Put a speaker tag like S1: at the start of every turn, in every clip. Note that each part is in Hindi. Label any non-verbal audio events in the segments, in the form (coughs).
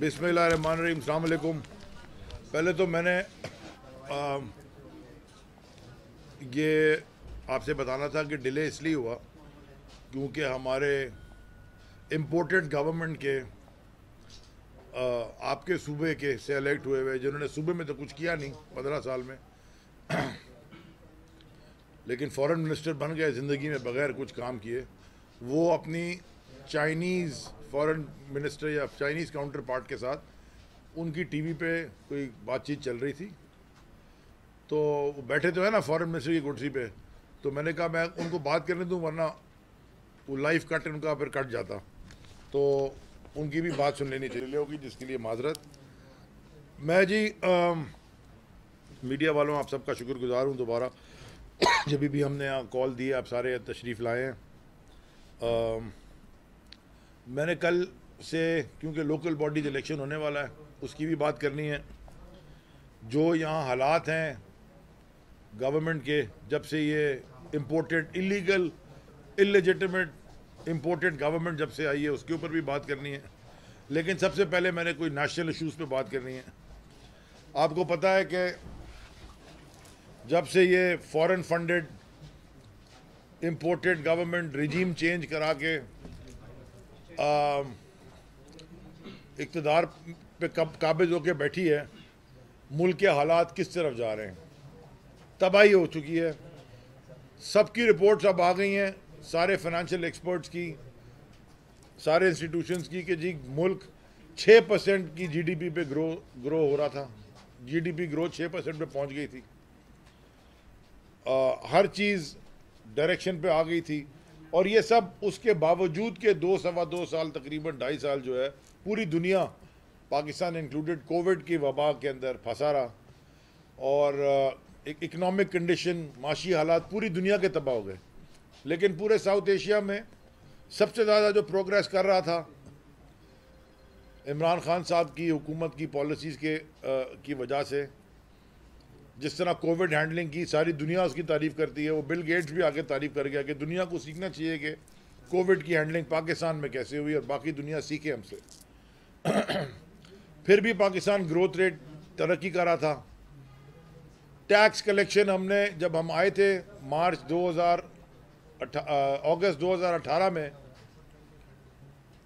S1: बिसमीम पहले तो मैंने आ, ये आपसे बताना था कि डिले इसलिए हुआ क्योंकि हमारे इम्पोर्टेड गवर्नमेंट के आ, आपके सूबे के से इलेक्ट हुए हुए जिन्होंने सूबे में तो कुछ किया नहीं पंद्रह साल में लेकिन फॉरेन मिनिस्टर बन गए ज़िंदगी में बगैर कुछ काम किए वो अपनी चाइनीज़ फॉरेन मिनिस्टर या चाइनीज़ काउंटर पार्ट के साथ उनकी टीवी पे कोई बातचीत चल रही थी तो वो बैठे तो है ना फॉरेन मिनिस्टर की कुर्सी पे तो मैंने कहा मैं उनको बात करने दूँ वरना वो लाइफ कट उनका फिर कट जाता तो उनकी भी बात सुन लेनी चाहिए होगी जिसके लिए माजरत मैं जी आ, मीडिया वालों आप सबका शुक्रगुजार हूँ दोबारा जब भी हमने यहाँ कॉल दी आप सारे तशरीफ़ लाए हैं मैंने कल से क्योंकि लोकल बॉडीज इलेक्शन होने वाला है उसकी भी बात करनी है जो यहाँ हालात हैं गवर्नमेंट के जब से ये imported illegal illegitimate imported government जब से आई है उसके ऊपर भी बात करनी है लेकिन सबसे पहले मैंने कोई नेशनल इशूज़ पर बात करनी है आपको पता है कि जब से ये foreign funded imported government regime change करा के Um, इकतदार पे कब काबिज होकर बैठी है मुल्क के हालात किस तरफ जा रहे हैं तबाही हो चुकी है सबकी रिपोर्ट्स अब आ गई हैं सारे फाइनेंशियल एक्सपर्ट्स की सारे इंस्टीट्यूशंस की कि जी मुल्क छः परसेंट की जीडीपी पे ग्रो ग्रो हो रहा था जीडीपी ग्रोथ छः परसेंट पर पहुँच गई थी आ, हर चीज़ डायरेक्शन पे आ गई थी और ये सब उसके बावजूद के दो सवा दो साल तकरीबन ढाई साल जो है पूरी दुनिया पाकिस्तान इंक्लूडेड कोविड की वबा के अंदर फंसा रहा और एक इकनॉमिक कंडीशन माशी हालात पूरी दुनिया के तबाह हो गए लेकिन पूरे साउथ एशिया में सबसे ज़्यादा जो प्रोग्रेस कर रहा था इमरान खान साहब की हुकूमत की पॉलिसीज़ के आ, की वजह से जिस तरह कोविड हैंडलिंग की सारी दुनिया उसकी तारीफ़ करती है वो बिल गेट्स भी आगे तारीफ़ कर गया कि दुनिया को सीखना चाहिए कि कोविड की हैंडलिंग पाकिस्तान में कैसे हुई और बाकी दुनिया सीखे हमसे फिर भी पाकिस्तान ग्रोथ रेट तरक्की कर रहा था टैक्स कलेक्शन हमने जब हम आए थे मार्च हज़ार अगस्त दो में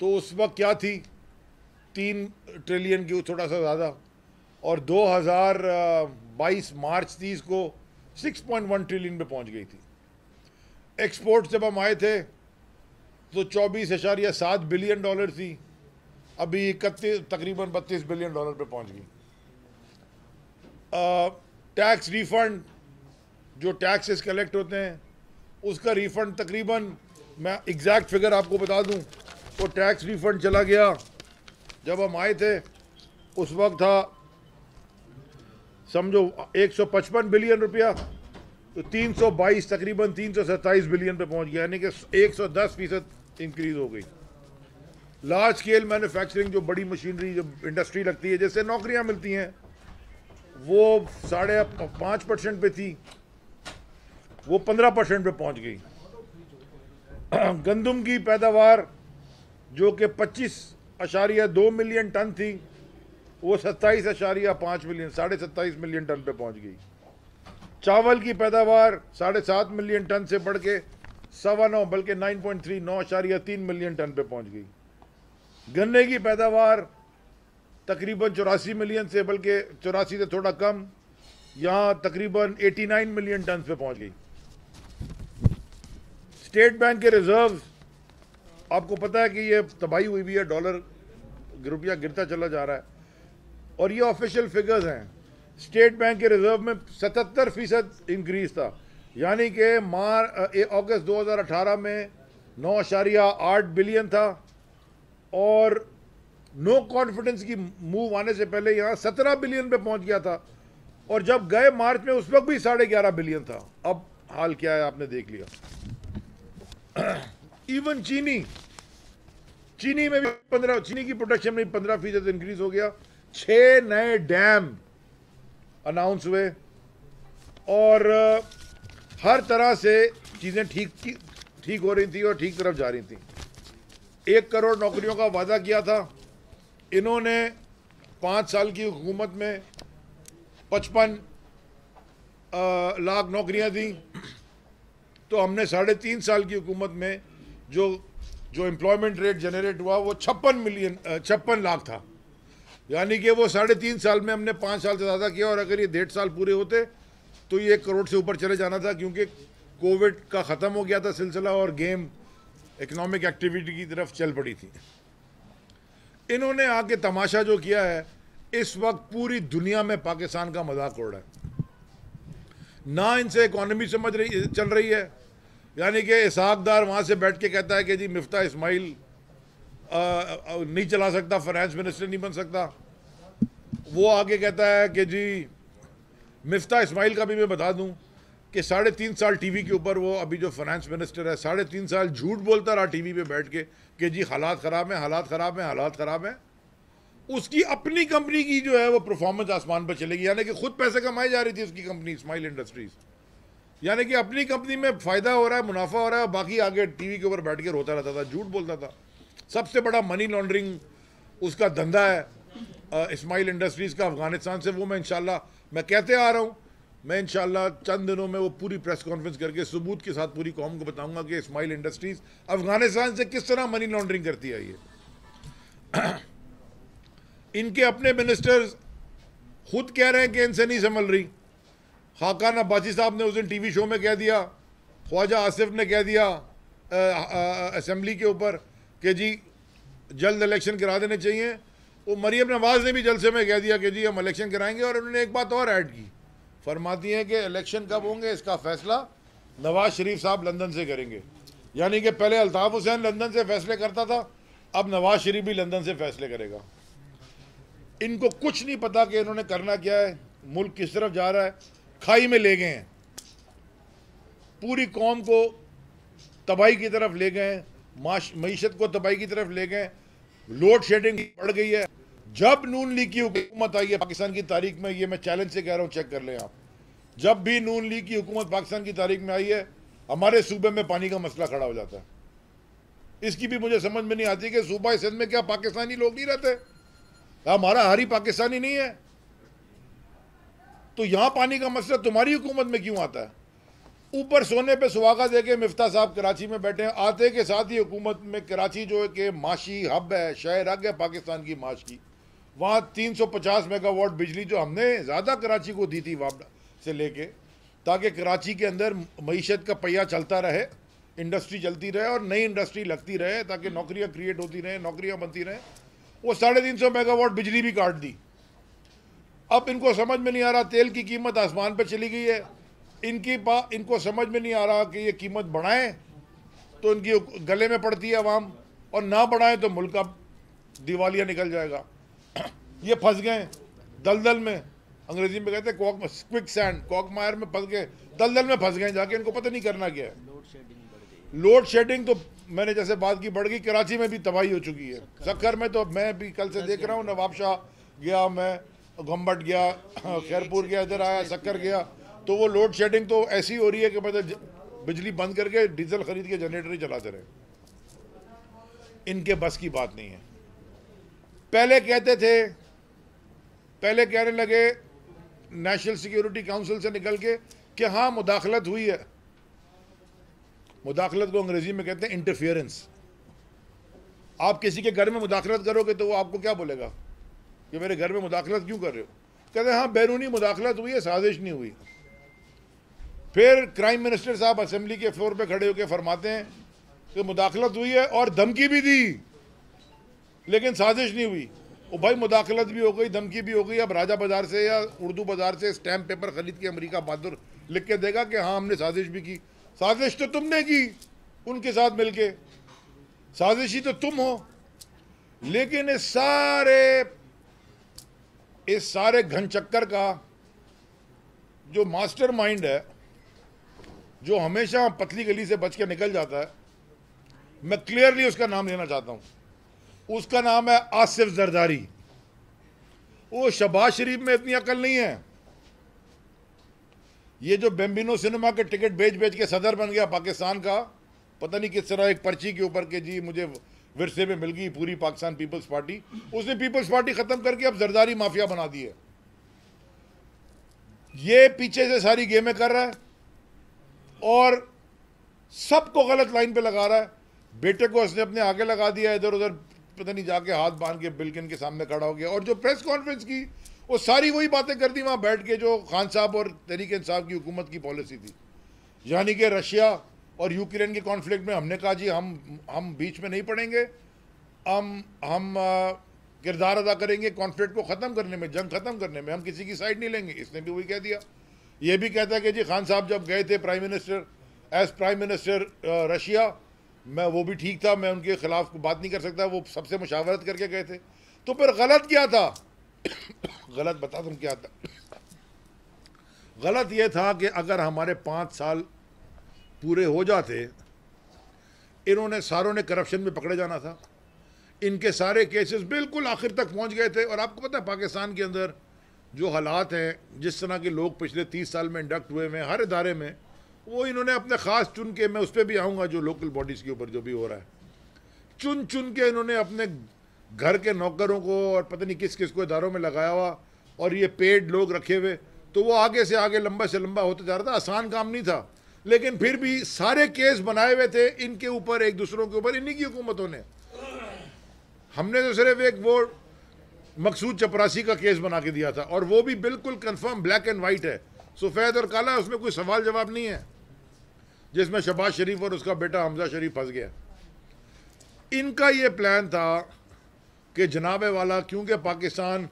S1: तो उस वक्त क्या थी तीन ट्रिलियन की थोड़ा सा ज़्यादा और 2022 मार्च तीस को 6.1 ट्रिलियन पे पहुंच गई थी एक्सपोर्ट जब हम आए थे तो चौबीस अशारिया सात बिलियन डॉलर थी अभी इकतीस तकरीबन बत्तीस बिलियन डॉलर पे पहुंच गई टैक्स रिफंड जो टैक्सेस कलेक्ट होते हैं उसका रिफंड तकरीबन मैं एग्जैक्ट फिगर आपको बता दूं तो टैक्स रिफंड चला गया जब हम आए थे उस वक्त था समझो 155 बिलियन रुपया तो 322 तकरीबन 327 बिलियन पे पहुंच गया यानी कि 110 फीसद इंक्रीज हो गई लार्ज स्केल मैन्युफैक्चरिंग जो बड़ी मशीनरी जो इंडस्ट्री लगती है जैसे नौकरियां मिलती हैं वो साढ़े पाँच परसेंट पे थी वो पंद्रह परसेंट पर पहुंच गई (clears throat) गंदम की पैदावार जो कि पच्चीस अशारिया दो मिलियन टन थी वो सत्ताईस अशारिया पाँच मिलियन साढ़े सत्ताईस मिलियन टन पे पहुंच गई चावल की पैदावार साढ़े सात मिलियन टन से बढ़ के सवा नौ बल्कि नाइन पॉइंट थ्री नौ अशारिया तीन मिलियन टन पे पहुंच गई गन्ने की पैदावार तकरीबन चौरासी मिलियन से बल्कि चौरासी से थोड़ा कम यहाँ तकरीबन एटी नाइन मिलियन टन पे पहुंच गई स्टेट बैंक के रिजर्व आपको पता है कि ये तबाही हुई भी है डॉलर रुपया गिरता चला जा रहा है और ये ऑफिशियल फिगर्स हैं स्टेट बैंक के रिजर्व में 77 फीसद इंक्रीज था यानी कि मार अगस्त 2018 में नौ अशारिया आठ बिलियन था और नो कॉन्फिडेंस की मूव आने से पहले यहाँ सत्रह बिलियन पे पहुंच गया था और जब गए मार्च में उस वक्त भी साढ़े ग्यारह बिलियन था अब हाल क्या है आपने देख लिया इवन (clears throat) चीनी चीनी में भी पंद्रह चीनी की प्रोडक्शन में पंद्रह फीसद इंक्रीज हो गया छह नए डैम अनाउंस हुए और हर तरह से चीज़ें ठीक ठीक हो रही थी और ठीक तरफ जा रही थी एक करोड़ नौकरियों का वादा किया था इन्होंने पाँच साल की हुकूमत में पचपन लाख नौकरियां दी तो हमने साढ़े तीन साल की हुकूमत में जो जो एम्प्लॉयमेंट रेट जनरेट हुआ वो छप्पन मिलियन छप्पन लाख था यानी कि वो साढ़े तीन साल में हमने पाँच साल से ज़्यादा किया और अगर ये डेढ़ साल पूरे होते तो ये एक करोड़ से ऊपर चले जाना था क्योंकि कोविड का ख़त्म हो गया था सिलसिला और गेम इकनॉमिक एक्टिविटी की तरफ चल पड़ी थी इन्होंने आके तमाशा जो किया है इस वक्त पूरी दुनिया में पाकिस्तान का मजाक उड़ रहा है ना इनसे इकॉनमी समझ रही चल रही है यानी कि इसहाकदार वहाँ से बैठ के कहता है कि जी मिफ्ता इस्माइल नहीं चला सकता फाइनेंस मिनिस्टर नहीं बन सकता वो आगे कहता है कि जी मिफ्ता इस्माइल का भी मैं बता दूं कि साढ़े तीन साल टीवी के ऊपर वो अभी जो फाइनेंस मिनिस्टर है साढ़े तीन साल झूठ बोलता रहा टीवी पे बैठ के कि जी हालात ख़राब हैं हालात ख़राब हैं हालात ख़राब हैं उसकी अपनी कंपनी की जो है वो परफॉर्मेंस आसमान पर चलेगी यानी कि खुद पैसे कमाई जा रही थी उसकी कंपनी इस्माइल इंडस्ट्रीज यानी कि अपनी कंपनी में फ़ायदा हो रहा है मुनाफा हो रहा है बाकी आगे टीवी के ऊपर बैठ के रोता रहता था झूठ बोलता था सबसे बड़ा मनी लॉन्ड्रिंग उसका धंधा है इस्माइल इंडस्ट्रीज़ का अफगानिस्तान से वो मैं इन मैं कहते आ रहा हूँ मैं इन चंद दिनों में वो पूरी प्रेस कॉन्फ्रेंस करके सबूत के साथ पूरी कौम को बताऊंगा कि इस्माइल इंडस्ट्रीज़ अफगानिस्तान से किस तरह मनी लॉन्ड्रिंग करती आई है (clears throat) इनके अपने मिनिस्टर्स खुद कह रहे हैं कि इनसे नहीं संभल रही खाकान अब्बासी साहब ने उस दिन वी शो में कह दिया ख्वाजा आसिफ ने कह दिया असम्बली के ऊपर कि जी जल्द इलेक्शन करा देने चाहिए वो मरियम नवाज़ ने भी जलसे में कह दिया कि जी हम इलेक्शन कराएंगे और उन्होंने एक बात और ऐड की फरमाती हैं कि इलेक्शन कब होंगे इसका फैसला नवाज शरीफ साहब लंदन से करेंगे यानी कि पहले अल्ताफ़ हुसैन लंदन से फैसले करता था अब नवाज शरीफ भी लंदन से फैसले करेगा इनको कुछ नहीं पता कि इन्होंने करना क्या है मुल्क किस तरफ जा रहा है खाई में ले गए हैं पूरी कौम को तबाही की तरफ ले गए हैं मीशत को तबाही की तरफ ले गए लोड शेडिंग बढ़ गई है जब नून लीग की हुकूमत आई है पाकिस्तान की तारीख में ये मैं चैलेंज से कह रहा हूँ चेक कर लें आप जब भी नून लीग की हुकूमत पाकिस्तान की तारीख में आई है हमारे सूबे में पानी का मसला खड़ा हो जाता है इसकी भी मुझे समझ में नहीं आती कि सूबा सिंध में क्या पाकिस्तानी लोग नहीं रहते हमारा हर ही पाकिस्तानी नहीं है तो यहाँ पानी का मसला तुम्हारी हुकूमत में क्यों आता है ऊपर सोने पे सुहागा दे के मिफ्ता साहब कराची में बैठे हैं आते के साथ ही हुकूमत में कराची जो है कि माशी हब है शहर हग है पाकिस्तान की माश की वहाँ तीन सौ पचास मेगावाट बिजली जो हमने ज़्यादा कराची को दी थी वापडा से लेके ताकि कराची के अंदर मीशत का पहिया चलता रहे इंडस्ट्री चलती रहे और नई इंडस्ट्री लगती रहे ताकि नौकरियाँ क्रिएट होती रहें नौकरियाँ बनती रहें वो साढ़े तीन सौ मेगावाट बिजली भी काट दी अब इनको समझ में नहीं आ रहा तेल की कीमत आसमान पर चली गई है इनकी पा इनको समझ में नहीं आ रहा कि ये कीमत बढ़ाएं तो इनकी गले में पड़ती है आवाम और ना बढ़ाएं तो मुल्क का दिवालिया निकल जाएगा (clears throat) ये फंस गए दलदल में अंग्रेजी में कहते हैं क्विक सैंड कॉक मायर में फंस गए दलदल में फंस गए जाके इनको पता नहीं करना क्या है लोड शेडिंग तो मैंने जैसे बात की बढ़ गई कराची में भी तबाही हो चुकी है सक्कर में तो मैं भी कल से देख रहा हूँ नवाबशाह गया मैं घम्बट गया खैरपुर गया इधर आया सक्कर गया तो वो लोड शेडिंग तो ऐसी हो रही है कि मतलब बिजली बंद करके डीजल खरीद के जनरेटर ही चलाते रहे इनके बस की बात नहीं है पहले कहते थे पहले कहने लगे नेशनल सिक्योरिटी काउंसिल से निकल के कि हाँ मुदाखलत हुई है मुदाखलत को अंग्रेजी में कहते हैं इंटरफियरेंस आप किसी के घर में मुदाखलत करोगे तो वो आपको क्या बोलेगा कि मेरे घर में मुदाखलत क्यों कर रहे हो कहते हैं हाँ बैरूनी मुदाखलत हुई है साजिश नहीं हुई फिर क्राइम मिनिस्टर साहब असेंबली के फ्लोर पे खड़े होकर फरमाते हैं कि मुदाखलत हुई है और धमकी भी दी लेकिन साजिश नहीं हुई वो भाई मुदाखलत भी हो गई धमकी भी हो गई अब राजा बाज़ार से या उर्दू बाज़ार से स्टैम्प पेपर ख़रीद के अमरीका बहादुर लिख के देगा कि हाँ हमने साजिश भी की साजिश तो तुमने की उनके साथ मिलके साजिश ही तो तुम हो लेकिन इस सारे इस सारे घन चक्कर का जो मास्टर माइंड है जो हमेशा पतली गली से बच के निकल जाता है मैं क्लियरली उसका नाम लेना चाहता हूँ उसका नाम है आसिफ जरदारी वो शबाज शरीफ में इतनी अकल नहीं है ये जो बेम्बिनो सिनेमा के टिकट बेच बेच के सदर बन गया पाकिस्तान का पता नहीं किस तरह एक पर्ची के ऊपर के जी मुझे विरसे में मिल गई पूरी पाकिस्तान पीपल्स पार्टी उसने पीपल्स पार्टी ख़त्म करके अब जरदारी माफिया बना दी है ये पीछे से सारी गेमें कर रहा है और सबको गलत लाइन पे लगा रहा है बेटे को उसने अपने आगे लगा दिया इधर उधर पता नहीं जाके हाथ बांध के बिल्किन के सामने खड़ा हो गया और जो प्रेस कॉन्फ्रेंस की वो सारी वही बातें कर दी वहाँ बैठ के जो खान साहब और तहरीक इंसाफ की हुकूमत की पॉलिसी थी यानी कि रशिया और यूक्रेन के कॉन्फ्लिक्ट में हमने कहा जी हम हम बीच में नहीं पड़ेंगे हम हम किरदार अदा करेंगे कॉन्फ्लिक्ट को ख़त्म करने में जंग ख़त्म करने में हम किसी की साइड नहीं लेंगे इसने भी वही कह दिया ये भी कहता है कि जी खान साहब जब गए थे prime minister as prime minister Russia मैं वो भी ठीक था मैं उनके खिलाफ बात नहीं कर सकता वो सबसे मुशावरत करके गए थे तो फिर गलत क्या था (coughs) गलत बता तुम क्या था (coughs) गलत ये था कि अगर हमारे पाँच साल पूरे हो जाते इन्होंने सारों ने करप्शन में पकड़े जाना था इनके सारे केसेस बिल्कुल आखिर तक पहुंच गए थे और आपको पता है पाकिस्तान के अंदर जो हालात हैं जिस तरह के लोग पिछले तीस साल में इंडक्ट हुए हैं हर इदारे में वो इन्होंने अपने ख़ास चुन के मैं उस पर भी आऊँगा जो लोकल बॉडीज़ के ऊपर जो भी हो रहा है चुन चुन के इन्होंने अपने घर के नौकरों को और पता नहीं किस किस को इधारों में लगाया हुआ और ये पेड लोग रखे हुए तो वो आगे से आगे लंबा से लंबा होता जा रहा था आसान काम नहीं था लेकिन फिर भी सारे केस बनाए हुए थे इनके ऊपर एक दूसरों के ऊपर इन्हीं की हुकूमतों ने हमने तो सिर्फ एक वो मकसूद चपरासी का केस बना के दिया था और वो भी बिल्कुल कंफर्म ब्लैक एंड वाइट है सफ़ेद और काला उसमें कोई सवाल जवाब नहीं है जिसमें शबाज शरीफ और उसका बेटा हमजा शरीफ फंस गया इनका ये प्लान था कि जनाब वाला क्योंकि पाकिस्तान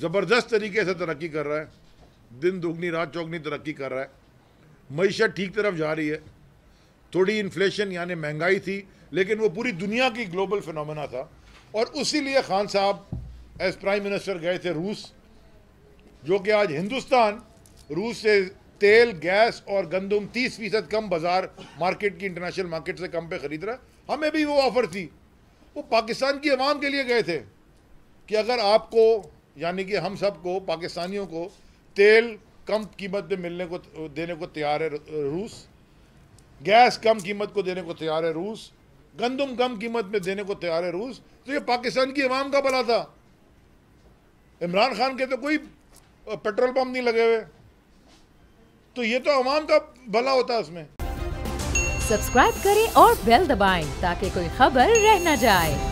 S1: ज़बरदस्त तरीके से तरक्की कर रहा है दिन दोगनी रात चौगनी तरक्की कर रहा है मीशत ठीक तरफ जा रही है थोड़ी इन्फ्लेशन यानी महंगाई थी लेकिन वो पूरी दुनिया की ग्लोबल फिनमिना था और उसी लिए खान साहब एज प्राइम मिनिस्टर गए थे रूस जो कि आज हिंदुस्तान रूस से तेल गैस और गंदम तीस फीसद कम बाज़ार मार्केट की इंटरनेशनल मार्केट से कम पे ख़रीद रहा हमें भी वो ऑफ़र थी वो पाकिस्तान की आवाम के लिए गए थे कि अगर आपको यानी कि हम सब को पाकिस्तानियों को तेल कम कीमत पे मिलने को देने को तैयार है रूस गैस कम कीमत को देने को तैयार है रूस गंदम कम कीमत में देने को तैयार है रूस तो ये पाकिस्तान की अवाम का भला था इमरान खान के तो कोई पेट्रोल पंप नहीं लगे हुए तो ये तो अवाम का भला होता है उसमें सब्सक्राइब करें और बेल दबाएं ताकि कोई खबर रह न जाए